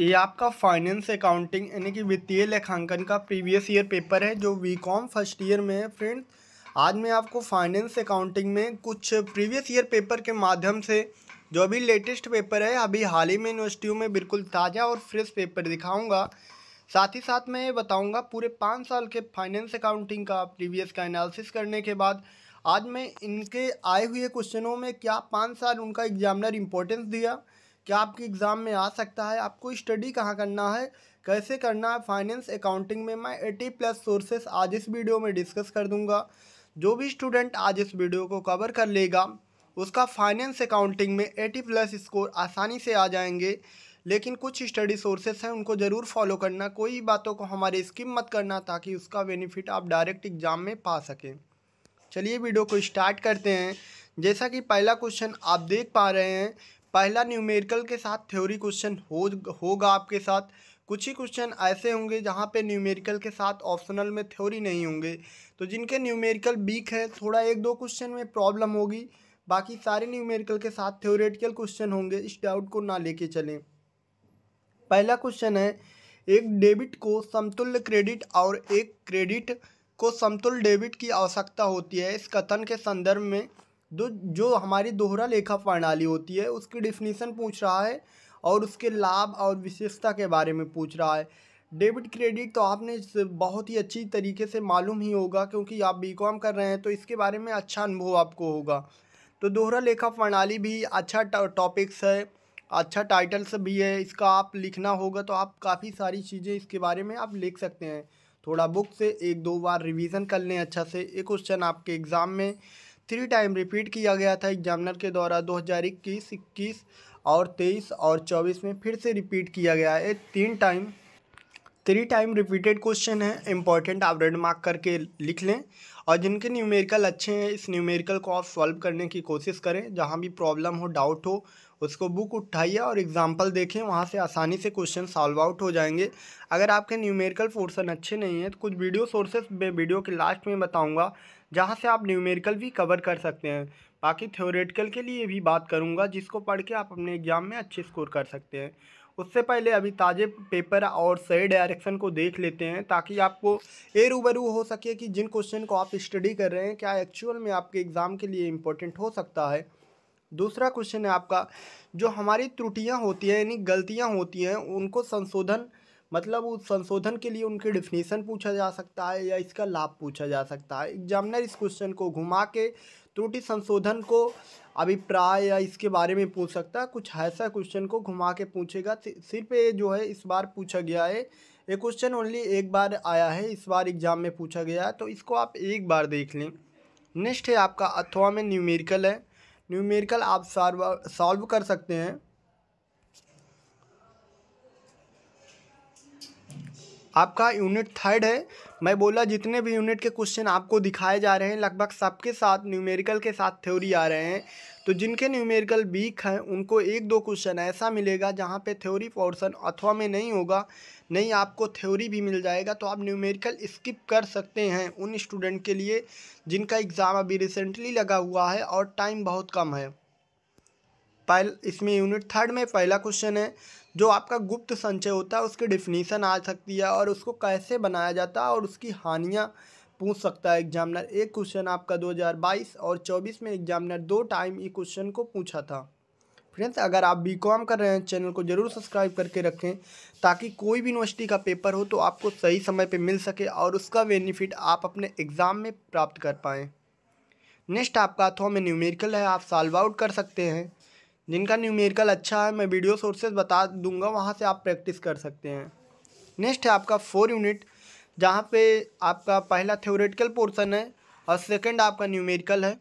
ये आपका finance accounting यानी कि वित्तीय लेखांकन का प्रीवियस ईयर पेपर है जो वी कॉम फर्स्ट ईयर में है फ्रेंड्स आज मैं आपको फाइनेंस अकाउंटिंग में कुछ प्रीवियस ईयर पेपर के माध्यम से जो अभी लेटेस्ट पेपर है अभी हाल ही में यूनिवर्सिटियों में बिल्कुल ताज़ा और फ्रेश पेपर दिखाऊँगा साथ ही साथ मैं ये बताऊँगा पूरे पाँच साल के फाइनेंस अकाउंटिंग का प्रीवियस का एनालिसिस करने के बाद आज मैं इनके आए हुए क्वेश्चनों में क्या पाँच साल उनका एग्जामिनर इम्पोर्टेंस दिया क्या आपके एग्ज़ाम में आ सकता है आपको स्टडी कहाँ करना है कैसे करना है फाइनेंस अकाउंटिंग में मैं एटी प्लस सोर्सेस आज इस वीडियो में डिस्कस कर दूंगा जो भी स्टूडेंट आज इस वीडियो को कवर कर लेगा उसका फाइनेंस अकाउंटिंग में एटी प्लस स्कोर आसानी से आ जाएंगे लेकिन कुछ स्टडी सोर्सेस हैं उनको ज़रूर फॉलो करना कोई बातों को हमारे स्किप मत करना ताकि उसका बेनिफिट आप डायरेक्ट एग्ज़ाम में पा सकें चलिए वीडियो को स्टार्ट करते हैं जैसा कि पहला क्वेश्चन आप देख पा रहे हैं पहला न्यूमेरिकल के साथ थ्योरी क्वेश्चन हो होगा आपके साथ कुछ ही क्वेश्चन ऐसे होंगे जहाँ पे न्यूमेरिकल के साथ ऑप्शनल में थ्योरी नहीं होंगे तो जिनके न्यूमेरिकल वीक है थोड़ा एक दो क्वेश्चन में प्रॉब्लम होगी बाकी सारे न्यूमेरिकल के साथ थ्योरेटिकल क्वेश्चन होंगे इस डाउट को ना लेके चलें पहला क्वेश्चन है एक डेबिट को समतुल्य क्रेडिट और एक क्रेडिट को समतुल्य डेबिट की आवश्यकता होती है इस कथन के संदर्भ में दो जो हमारी दोहरा लेखा प्रणाली होती है उसकी डिफिनीसन पूछ रहा है और उसके लाभ और विशेषता के बारे में पूछ रहा है डेबिट क्रेडिट तो आपने बहुत ही अच्छी तरीके से मालूम ही होगा क्योंकि आप बी कॉम कर रहे हैं तो इसके बारे में अच्छा अनुभव आपको होगा तो दोहरा लेखा प्रणाली भी अच्छा टॉपिक्स है अच्छा टाइटल्स भी है इसका आप लिखना होगा तो आप काफ़ी सारी चीज़ें इसके बारे में आप लिख सकते हैं थोड़ा बुक से एक दो बार रिवीजन कर लें अच्छा से एक क्वेश्चन आपके एग्ज़ाम में थ्री टाइम रिपीट किया गया था एग्जामिनर के द्वारा दो हज़ार इक्कीस इक्कीस और तेईस और चौबीस में फिर से रिपीट किया गया है तीन time three time repeated question है इंपॉर्टेंट आप रेड मार्क करके लिख लें और जिनके न्यूमेरिकल अच्छे हैं इस न्यूमेरिकल को आप सॉल्व करने की कोशिश करें जहाँ भी प्रॉब्लम हो डाउट हो उसको बुक उठाइए और एग्जाम्पल देखें वहाँ से आसानी से क्वेश्चन सॉल्व आउट हो जाएंगे अगर आपके न्यूमेरिकल पोर्सन अच्छे नहीं हैं तो कुछ वीडियो सोर्सेस में वीडियो के लास्ट में बताऊँगा जहाँ से आप न्यूमेरिकल भी कवर कर सकते हैं बाकी थ्योरेटिकल के लिए भी बात करूँगा जिसको पढ़ के आप अपने एग्ज़ाम में अच्छे स्कोर कर सकते हैं उससे पहले अभी ताज़े पेपर और सही डायरेक्शन को देख लेते हैं ताकि आपको ए रूबरू हो सके कि जिन क्वेश्चन को आप स्टडी कर रहे हैं क्या एक्चुअल में आपके एग्ज़ाम के लिए इम्पोर्टेंट हो सकता है दूसरा क्वेश्चन है आपका जो हमारी त्रुटियाँ होती हैं यानी गलतियाँ होती हैं उनको संशोधन मतलब उस संशोधन के लिए उनके डिफिनेशन पूछा जा सकता है या इसका लाभ पूछा जा सकता है एग्जामिनर इस क्वेश्चन को घुमा के त्रुटि संशोधन को अभिप्राय या इसके बारे में पूछ सकता है कुछ ऐसा क्वेश्चन को घुमा के पूछेगा सिर्फ ये जो है इस बार पूछा गया है ये क्वेश्चन ओनली एक बार आया है इस बार एग्ज़ाम में पूछा गया है तो इसको आप एक बार देख लें नेक्स्ट है आपका अथवा में न्यूमेरिकल है न्यूमेरिकल आप सॉल्व सॉल्व कर सकते हैं आपका यूनिट थर्ड है मैं बोला जितने भी यूनिट के क्वेश्चन आपको दिखाए जा रहे हैं लगभग सबके साथ न्यूमेरिकल के साथ थ्योरी आ रहे हैं तो जिनके न्यूमेरिकल वीक हैं उनको एक दो क्वेश्चन ऐसा मिलेगा जहाँ पे थ्योरी पोर्सन अथवा में नहीं होगा नहीं आपको थ्योरी भी मिल जाएगा तो आप न्यूमेरिकल स्किप कर सकते हैं उन स्टूडेंट के लिए जिनका एग्ज़ाम अभी रिसेंटली लगा हुआ है और टाइम बहुत कम है पहल इसमें यूनिट थर्ड में पहला क्वेश्चन है जो आपका गुप्त संचय होता है उसकी डिफिनीसन आ सकती है और उसको कैसे बनाया जाता है और उसकी हानियाँ पूछ सकता है एग्जामिनर एक क्वेश्चन आपका 2022 और 24 में एग्जामिनर दो टाइम ये क्वेश्चन को पूछा था फ्रेंड्स अगर आप बी कॉम कर रहे हैं चैनल को ज़रूर सब्सक्राइब करके रखें ताकि कोई भी यूनिवर्सिटी का पेपर हो तो आपको सही समय पे मिल सके और उसका बेनिफिट आप अपने एग्ज़ाम में प्राप्त कर पाएँ नेक्स्ट आपका थो में न्यूमेरिकल है आप सॉल्व आउट कर सकते हैं जिनका न्यूमेरिकल अच्छा है मैं वीडियो सोर्सेज बता दूंगा वहाँ से आप प्रैक्टिस कर सकते हैं नेक्स्ट है आपका फोर यूनिट जहाँ पे आपका पहला थ्योरेटिकल पोर्सन है और सेकंड आपका न्यूमेरिकल है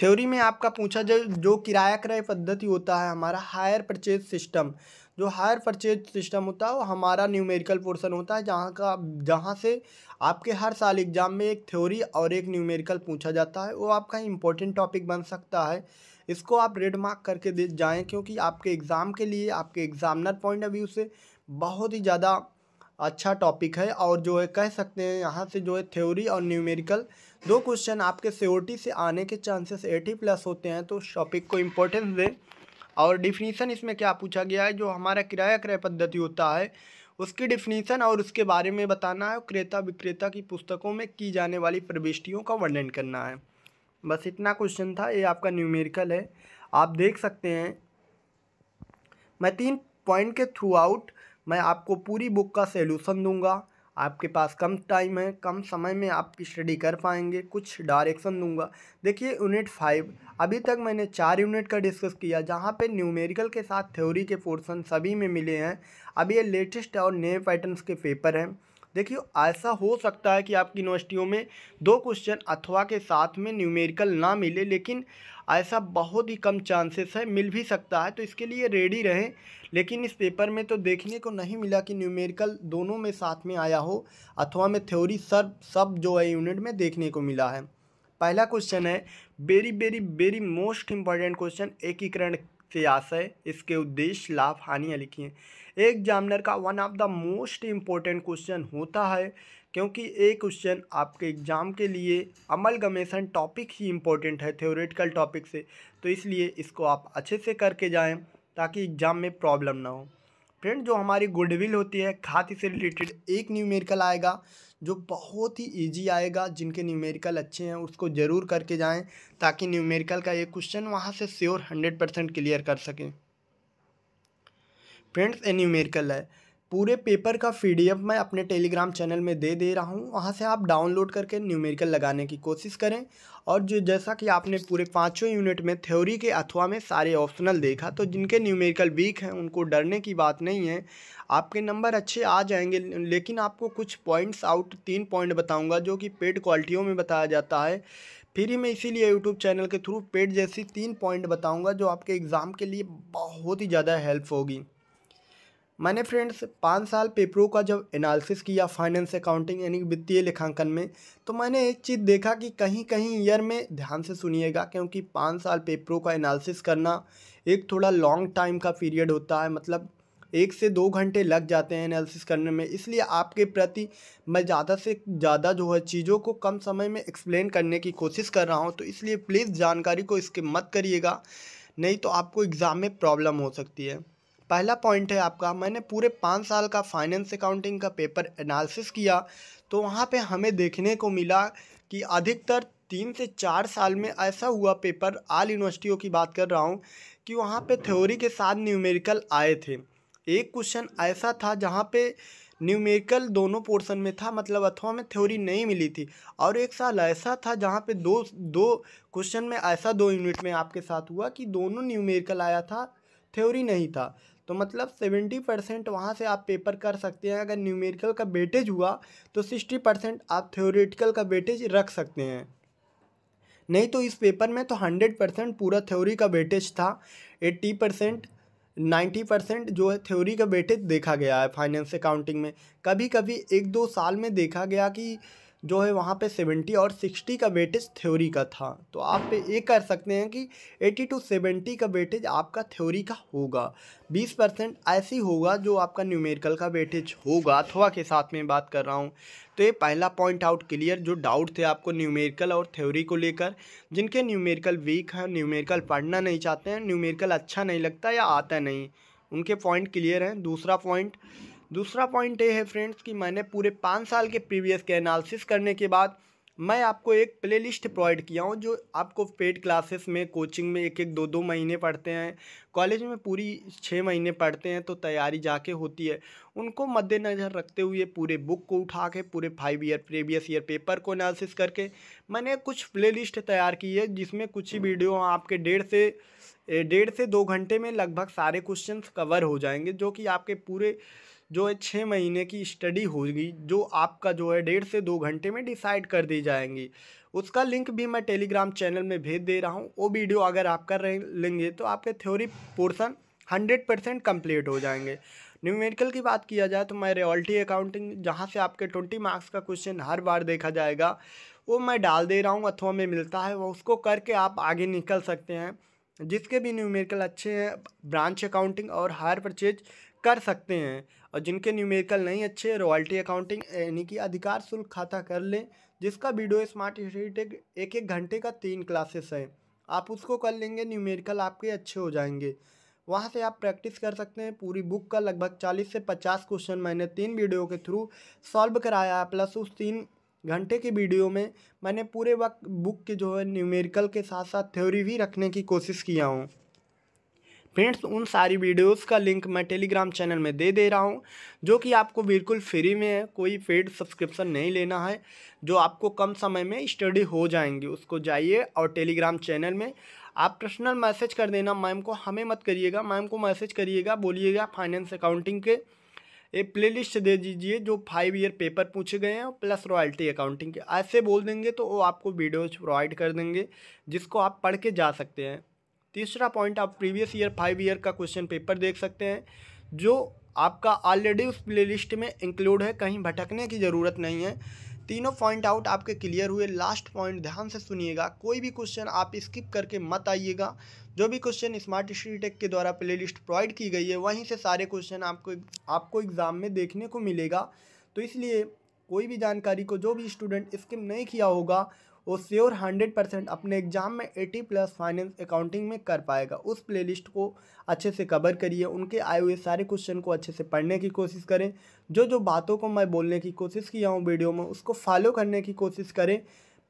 थ्योरी में आपका पूछा जो जो किराया क्रय पद्धति होता है हमारा हायर परचेज सिस्टम जो हायर परचेज सिस्टम होता है वो हमारा न्यूमेरिकल पोर्सन होता है जहाँ का जहाँ से आपके हर साल एग्ज़ाम में एक थ्योरी और एक न्यूमेरिकल पूछा जाता है वो आपका इम्पोर्टेंट टॉपिक बन सकता है इसको आप रेड मार्क करके दे जाएँ क्योंकि आपके एग्ज़ाम के लिए आपके एग्ज़ामनर पॉइंट ऑफ व्यू से बहुत ही ज़्यादा अच्छा टॉपिक है और जो है कह सकते हैं यहाँ से जो है थ्योरी और न्यूमेरिकल दो क्वेश्चन आपके सियोरिटी से आने के चांसेस एटी प्लस होते हैं तो टॉपिक को इम्पोर्टेंस दें और डिफिनीसन इसमें क्या पूछा गया है जो हमारा किराया क्रय पद्धति होता है उसकी डिफिनीसन और उसके बारे में बताना है क्रेता विक्रेता की पुस्तकों में की जाने वाली प्रविष्टियों का वर्णन करना है बस इतना क्वेश्चन था ये आपका न्यूमेरिकल है आप देख सकते हैं मैं तीन पॉइंट के थ्रू आउट मैं आपको पूरी बुक का सोल्यूशन दूंगा आपके पास कम टाइम है कम समय में आपकी स्टडी कर पाएंगे कुछ डायरेक्शन दूंगा देखिए यूनिट फाइव अभी तक मैंने चार यूनिट का डिस्कस किया जहाँ पे न्यूमेरिकल के साथ थ्योरी के पोर्शन सभी में मिले हैं अभी ये लेटेस्ट और नए पैटर्न्स के पेपर हैं देखिए ऐसा हो सकता है कि आपकी यूनिवर्सिटियों में दो क्वेश्चन अथवा के साथ में न्यूमेरिकल ना मिले लेकिन ऐसा बहुत ही कम चांसेस है मिल भी सकता है तो इसके लिए रेडी रहें लेकिन इस पेपर में तो देखने को नहीं मिला कि न्यूमेरिकल दोनों में साथ में आया हो अथवा में थ्योरी सब सब जो है यूनिट में देखने को मिला है पहला क्वेश्चन है very very very most important question एकीकरण से आशय इसके उद्देश्य लाभ हानियाँ लिखी हैं एग्जामिनर का one of the most important question होता है क्योंकि एक क्वेश्चन आपके एग्ज़ाम के लिए अमल गमेशन टॉपिक ही इम्पोर्टेंट है थ्योरेटिकल टॉपिक से तो इसलिए इसको आप अच्छे से करके जाएँ ताकि एग्ज़ाम में प्रॉब्लम ना हो फ्रेंड जो हमारी गुडविल होती है खाती से रिलेटेड एक न्यूमेरिकल आएगा जो बहुत ही ईजी आएगा जिनके न्यूमेरिकल अच्छे हैं उसको ज़रूर करके जाएं ताकि न्यूमेरिकल का ये क्वेश्चन वहाँ से श्योर हंड्रेड परसेंट क्लियर कर सकें फ्रेंड्स ए न्यूमेरिकल है पूरे पेपर का पीडीएफ मैं अपने टेलीग्राम चैनल में दे दे रहा हूँ वहाँ से आप डाउनलोड करके न्यूमेरिकल लगाने की कोशिश करें और जो जैसा कि आपने पूरे पाँचों यूनिट में थ्योरी के अथवा में सारे ऑप्शनल देखा तो जिनके न्यूमेरिकल वीक हैं उनको डरने की बात नहीं है आपके नंबर अच्छे आ जाएंगे लेकिन आपको कुछ पॉइंट्स आउट तीन पॉइंट बताऊँगा जो कि पेड क्वालिटियों में बताया जाता है फिर ही मैं इसीलिए यूट्यूब चैनल के थ्रू पेड जैसी तीन पॉइंट बताऊँगा जो आपके एग्ज़ाम के लिए बहुत ही ज़्यादा हेल्प होगी मैंने फ्रेंड्स पाँच साल पेपरों का जब एनालिसिस किया फाइनेंस अकाउंटिंग यानी वित्तीय लेखांकन में तो मैंने एक चीज़ देखा कि कहीं कहीं ईयर में ध्यान से सुनिएगा क्योंकि पाँच साल पेपरों का एनालिसिस करना एक थोड़ा लॉन्ग टाइम का पीरियड होता है मतलब एक से दो घंटे लग जाते हैं एनालिसिस करने में इसलिए आपके प्रति मैं ज़्यादा से ज़्यादा जो है चीज़ों को कम समय में एक्सप्लेन करने की कोशिश कर रहा हूँ तो इसलिए प्लीज़ जानकारी को इसके मत करिएगा नहीं तो आपको एग्ज़ाम में प्रॉब्लम हो सकती है पहला पॉइंट है आपका मैंने पूरे पाँच साल का फाइनेंस अकाउंटिंग का पेपर एनालिसिस किया तो वहाँ पे हमें देखने को मिला कि अधिकतर तीन से चार साल में ऐसा हुआ पेपर आल यूनिवर्सिटियों की बात कर रहा हूँ कि वहाँ पे थ्योरी के साथ न्यूमेरिकल आए थे एक क्वेश्चन ऐसा था जहाँ पे न्यूमेरिकल दोनों पोर्शन में था मतलब अथवा में थ्योरी नहीं मिली थी और एक साल ऐसा था जहाँ पे दो दो क्वेश्चन में ऐसा दो यूनिट में आपके साथ हुआ कि दोनों न्यूमेरिकल आया था थ्योरी नहीं था तो मतलब सेवेंटी परसेंट वहाँ से आप पेपर कर सकते हैं अगर न्यूमेरिकल का वेटेज हुआ तो सिक्सटी परसेंट आप थ्योरेटिकल का वेटेज रख सकते हैं नहीं तो इस पेपर में तो हंड्रेड परसेंट पूरा थ्योरी का वेटेज था एट्टी परसेंट नाइन्टी परसेंट जो है थ्योरी का वेटेज देखा गया है फाइनेंस अकाउंटिंग में कभी कभी एक दो साल में देखा गया कि जो है वहाँ पे 70 और 60 का वेटेज थ्योरी का था तो आप पे ये कर सकते हैं कि 80 टू 70 का वेटेज आपका थ्योरी का होगा 20 परसेंट ऐसी होगा जो आपका न्यूमेरिकल का वेटेज होगा अथवा के साथ में बात कर रहा हूँ तो ये पहला पॉइंट आउट क्लियर जो डाउट थे आपको न्यूमेरिकल और थ्योरी को लेकर जिनके न्यूमेरिकल वीक हैं न्यूमेरिकल पढ़ना नहीं चाहते हैं न्यूमेरिकल अच्छा नहीं लगता या आता नहीं उनके पॉइंट क्लियर हैं दूसरा पॉइंट दूसरा पॉइंट ये है फ्रेंड्स कि मैंने पूरे पाँच साल के प्रीवियस के एनालिसिस करने के बाद मैं आपको एक प्लेलिस्ट प्रोवाइड किया हूँ जो आपको पेड क्लासेस में कोचिंग में एक एक दो दो महीने पढ़ते हैं कॉलेज में पूरी छः महीने पढ़ते हैं तो तैयारी जाके होती है उनको मद्देनज़र रखते हुए पूरे बुक को उठा के पूरे five year previous year paper को एनालिसिस करके मैंने कुछ प्ले तैयार की है जिसमें कुछ ही वीडियो आपके डेढ़ से डेढ़ से दो घंटे में लगभग सारे क्वेश्चन कवर हो जाएंगे जो कि आपके पूरे जो है छः महीने की स्टडी होगी जो आपका जो है डेढ़ से दो घंटे में डिसाइड कर दी जाएंगी उसका लिंक भी मैं टेलीग्राम चैनल में भेज दे रहा हूँ वो वीडियो अगर आप कर लेंगे तो आपके theory portion hundred percent complete हो जाएंगे न्यूमेरिकल की बात किया जाए तो मैं रियल्टी अकाउंटिंग जहाँ से आपके ट्वेंटी मार्क्स का क्वेश्चन हर बार देखा जाएगा वो मैं डाल दे रहा हूँ अथवा में मिलता है वो उसको करके आप आगे निकल सकते हैं जिसके भी न्यूमेरिकल अच्छे हैं ब्रांच अकाउंटिंग और हायर परचेज कर सकते हैं और जिनके न्यूमेरिकल नहीं अच्छे रॉयल्टी अकाउंटिंग यानी कि अधिकार शुल्क खाता कर लें जिसका वीडियो स्मार्ट टेक एक एक घंटे का तीन क्लासेस है आप उसको कर लेंगे न्यूमेरिकल आपके अच्छे हो जाएंगे वहाँ से आप प्रैक्टिस कर सकते हैं पूरी बुक का लगभग चालीस से पचास क्वेश्चन मैंने तीन वीडियो के थ्रू सॉल्व कराया है प्लस उस तीन घंटे की वीडियो में मैंने पूरे वक्त बुक के जो है न्यूमेरिकल के साथ साथ थ्योरी भी रखने की कोशिश किया हूँ फ्रेंड्स उन सारी वीडियोस का लिंक मैं टेलीग्राम चैनल में दे दे रहा हूँ जो कि आपको बिल्कुल फ्री में है कोई पेड सब्सक्रिप्शन नहीं लेना है जो आपको कम समय में स्टडी हो जाएंगी उसको जाइए और टेलीग्राम चैनल में आप पर्सनल मैसेज कर देना मैम को हमें मत करिएगा मैम को मैसेज करिएगा बोलिएगा फाइनेंस अकाउंटिंग के एक प्ले दे दीजिए जो फाइव ईयर पेपर पूछे गए हैं प्लस रॉयल्टी अकाउंटिंग के ऐसे बोल देंगे तो वो आपको वीडियोज प्रोवाइड कर देंगे जिसको आप पढ़ के जा सकते हैं तीसरा पॉइंट आप प्रीवियस ईयर फाइव ईयर का क्वेश्चन पेपर देख सकते हैं जो आपका ऑलरेडी उस प्लेलिस्ट में इंक्लूड है कहीं भटकने की ज़रूरत नहीं है तीनों पॉइंट आउट आपके क्लियर हुए लास्ट पॉइंट ध्यान से सुनिएगा कोई भी क्वेश्चन आप स्किप करके मत आइएगा जो भी क्वेश्चन स्मार्ट स्टडी टेक के द्वारा प्लेलिस्ट प्रोवाइड की गई है वहीं से सारे क्वेश्चन आपको आपको एग्ज़ाम में देखने को मिलेगा तो इसलिए कोई भी जानकारी को जो भी स्टूडेंट स्किप नहीं किया होगा वो श्योर हंड्रेड परसेंट अपने एग्जाम में एटी प्लस फाइनेंस अकाउंटिंग में कर पाएगा उस प्लेलिस्ट को अच्छे से कवर करिए उनके आए हुए सारे क्वेश्चन को अच्छे से पढ़ने की कोशिश करें जो जो बातों को मैं बोलने की कोशिश किया हूँ वीडियो में उसको फॉलो करने की कोशिश करें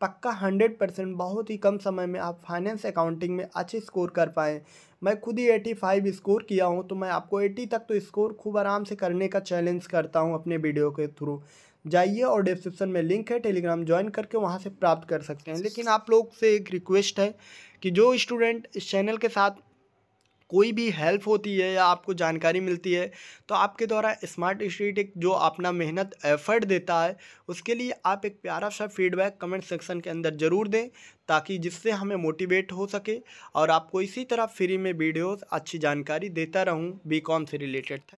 पक्का हंड्रेड परसेंट बहुत ही कम समय में आप फाइनेंस अकाउंटिंग में अच्छे स्कोर कर पाएँ मैं खुद ही एटी फाइव स्कोर किया हूँ तो मैं आपको एटी तक तो स्कोर खूब आराम से करने का चैलेंज करता हूँ अपने वीडियो के थ्रू जाइए और डिस्क्रिप्शन में लिंक है टेलीग्राम ज्वाइन करके वहाँ से प्राप्त कर सकते हैं लेकिन आप लोग से एक रिक्वेस्ट है कि जो स्टूडेंट इस चैनल के साथ कोई भी हेल्प होती है या आपको जानकारी मिलती है तो आपके द्वारा स्मार्ट स्ट्रीट एक जो अपना मेहनत एफर्ट देता है उसके लिए आप एक प्यारा सा फीडबैक कमेंट सेक्शन के अंदर ज़रूर दें ताकि जिससे हमें मोटिवेट हो सके और आपको इसी तरह फ्री में वीडियोस अच्छी जानकारी देता रहूं बीकॉम से रिलेटेड